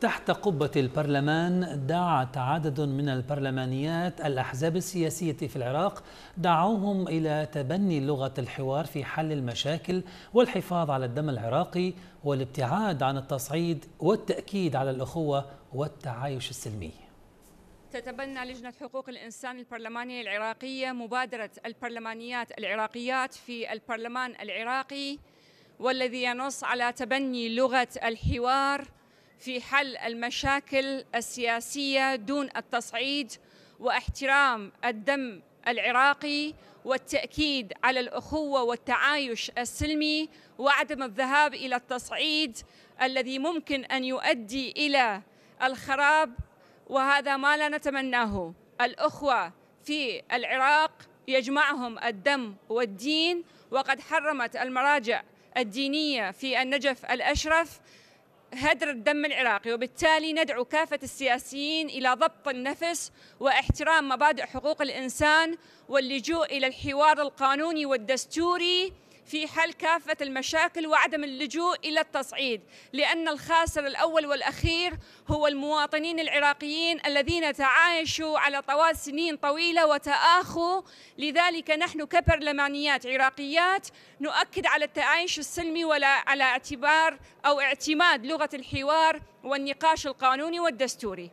تحت قبة البرلمان دعت عدد من البرلمانيات الأحزاب السياسية في العراق دعوهم إلى تبني لغة الحوار في حل المشاكل والحفاظ على الدم العراقي والابتعاد عن التصعيد والتأكيد على الأخوة والتعايش السلمي تتبنى لجنة حقوق الإنسان البرلمانية العراقية مبادرة البرلمانيات العراقيات في البرلمان العراقي والذي ينص على تبني لغة الحوار في حل المشاكل السياسية دون التصعيد واحترام الدم العراقي والتأكيد على الأخوة والتعايش السلمي وعدم الذهاب إلى التصعيد الذي ممكن أن يؤدي إلى الخراب وهذا ما لا نتمناه الأخوة في العراق يجمعهم الدم والدين وقد حرمت المراجع الدينية في النجف الأشرف هدر الدم العراقي وبالتالي ندعو كافة السياسيين إلى ضبط النفس واحترام مبادئ حقوق الإنسان واللجوء إلى الحوار القانوني والدستوري في حل كافة المشاكل وعدم اللجوء إلى التصعيد لأن الخاسر الأول والأخير هو المواطنين العراقيين الذين تعايشوا على طوال سنين طويلة وتآخوا لذلك نحن كبرلمانيات عراقيات نؤكد على التعايش السلمي ولا على اعتبار أو اعتماد لغة الحوار والنقاش القانوني والدستوري